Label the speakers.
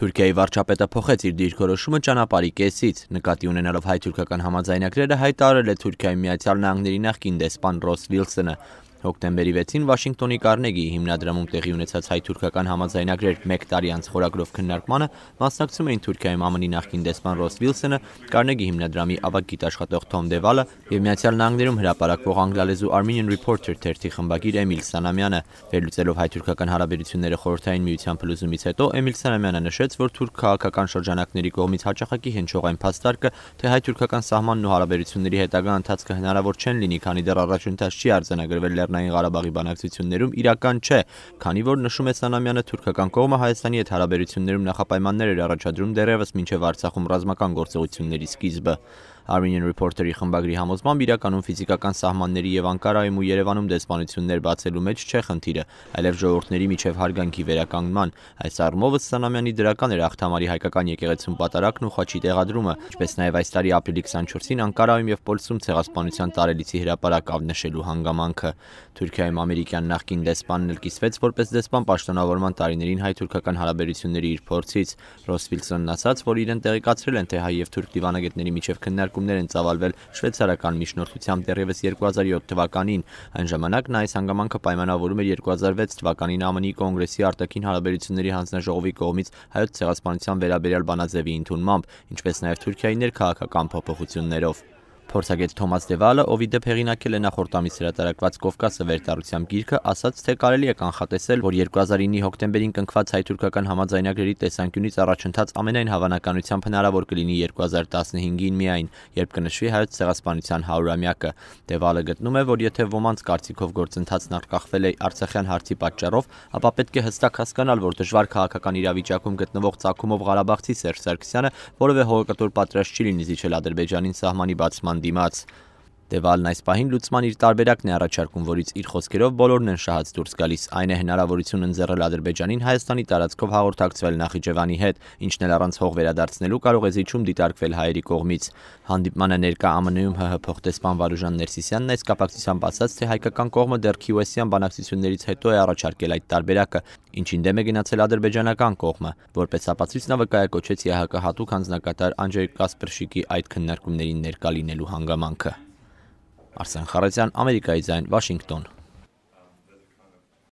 Speaker 1: Թուրքիայի վարչապետը փոխեց իր դիրքորոշումը ճանապարհի կեսից։ Նկատի ունենալով հայ-թուրքական համաձայնագրերը հայտարարել է Թուրքիայի Միացյալ Նահանգների նախկին դեսպան Ռոս Վիլսոնը։ Հոկտեմբերի 6-ին Վաշինգտոնի Կարնեգիի հիմնադրամում տեղի ունեցած հայ-թուրքական համաձայնագրեր 1 տարի անց խորագրով քննարկմանը մասնակցում էին Թուրքիայում ԱՄՆ-ի նախկին դեսպան Ռոս Վիլսոնը, Կարնեգի հիմնադրամի ավագ գիտաշխատող Թոմ Դևալը եւ Միացյալ Նահանգներում հրապարակվող անգլալեզու Armenian Reporter թերթի խմբագիր Էմիլ Սանամյանը վերլուծելով հայ-թուրքական հարաբերությունները խորհրդային միության փլուզումից հետո Էմիլ Սանամյանը նշեց, որ թուրք քաղաքական շրջանակների կողմից հաճախակի հնչող այն փաստարկը, թե հայ-թուրքական սահմանն ու հարաբերությունների հետագա ընթացքը հնարավոր չեն լինի, քանի դեռ առաջընթաց չի արձանագրվել Լեռնային Ղարաբաղի բանակցություններում իրական չէ, քանի որ նշում է Սանամյանը թուրքական կողմը Հայաստանի հետ հարաբերություններում նախապայմաններ էր առաջադրում դեռևս մինչև Արցախում ռազմական գործողությունների սկիզբը։ Armenian Reporter-ի խմբագրի համոզմամբ իրականում ֆիզիկական սահմանների եւ Անկարայում ու Երևանում դեսպանություններ բացելու մեջ չէ խնդիրը, այլև ժողովուրդների միջև հարգանքի վերականգնման։ Այս առումով Սանամյանի դրական էր Ախտամարի հայկական եկեղեցում պատարակն ու խաչի տեղադրումը, ինչպես նաեւ այս տարի ապրիլի 24-ին Անկարայում եւ Պոլսում ցեղասպանության տարելիցի հրապարակ ավնեշելու հանգամանքը։ Թուրքիայում ամերիկյան նախկին դեսպանն էլ կիսվեց որպես դեսպան պաշտոնավորման տարիներին հայ-թուրքական հարաբերությունների իր փորձից։ Ռոս Վիլսոնն ասաց, որ իրեն տեղեկացրել են թե հայ եւ թուրք դիվանագետների միջև քննարկում հանդիպումներ են ծավալվել շվեցարական միջնորդությամբ դեռևս 2007 թվականին։ Այն ժամանակ նա այս հանգամանքը պայմանավորում էր 2006 թվականին ԱՄՆ-ի կոնգրեսի արտաքին հարաբերությունների հանձնաժողովի կողմից հայոց ցեղասպանության վերաբերյալ բանաձևի ընդունմամբ, ինչպես նաև Թուրքիայի ներքաղաքական փոփոխություններով։ Փորձագետ Թոմաս Դևալը, ով իդեպ հեղինակել է նախորդ ամիս հրատարակված Կովկասը վերտարությամբ գիրքը, ասաց, թե կարելի է կանխատեսել, որ 2009-ի հոկտեմբերին կնքված հայ-թուրքական համաձայնագրերի տեսանկյունից առաջընթաց ամենայն հավանականությամբ հնարավոր կլինի 2015-ին միայն, երբ կնշվի հայոց ցեղասպանության 100-ամյակը։ Դևալը գտնում է, որ եթե ոմանց կարծիքով գործընթացն արկախվել է Արցախյան հարցի պատճառով, ապա պետք է հստակ հասկանալ, որ դժվար քաղաքական իրավիճակում գտնվող ցակումով Ղարաբաղցի Սերժ Սարգսյանը որևէ հողակտոր պատրաստ չի լինի զիջել Ադրբեջանին սահմանի բացման Dimarts. Տևալն այս պահին լուծման իր տարբերակն է առաջարկում, որից իր խոսքերով բոլորն են շահած դուրս գալիս։ Այն է հնարավորություն ընձեռել Ադրբեջանին Հայաստանի տարածքով հաղորդակցվել Նախիջևանի հետ, ինչն էլ առանց հող վերադարձնելու կարող է զիջում դիտարկվել հայերի կողմից։ Հանդիպմանը ներկա ԱՄՆ-ում ՀՀ փոխտեսպան Վարուժան Ներսիսյանն այս կապակցությամբ ասաց, թե հայկական կողմը դեռ քյուեսյան բանակցություններից հետո է առաջարկել այդ տարբերակը, ինչին դեմ է գնացել ադրբեջանական կողմը, որպես ապացույց նա վկայակոչեց ԵՀԿ հատուկ հանձնակատար Անջեյ Կասպրշիկի այդ քննարկումներին ներկա լինելու հանգամանքը։ Արսեն Խարազյան, Ամերիկայի ձայն, Վաշինգտոն։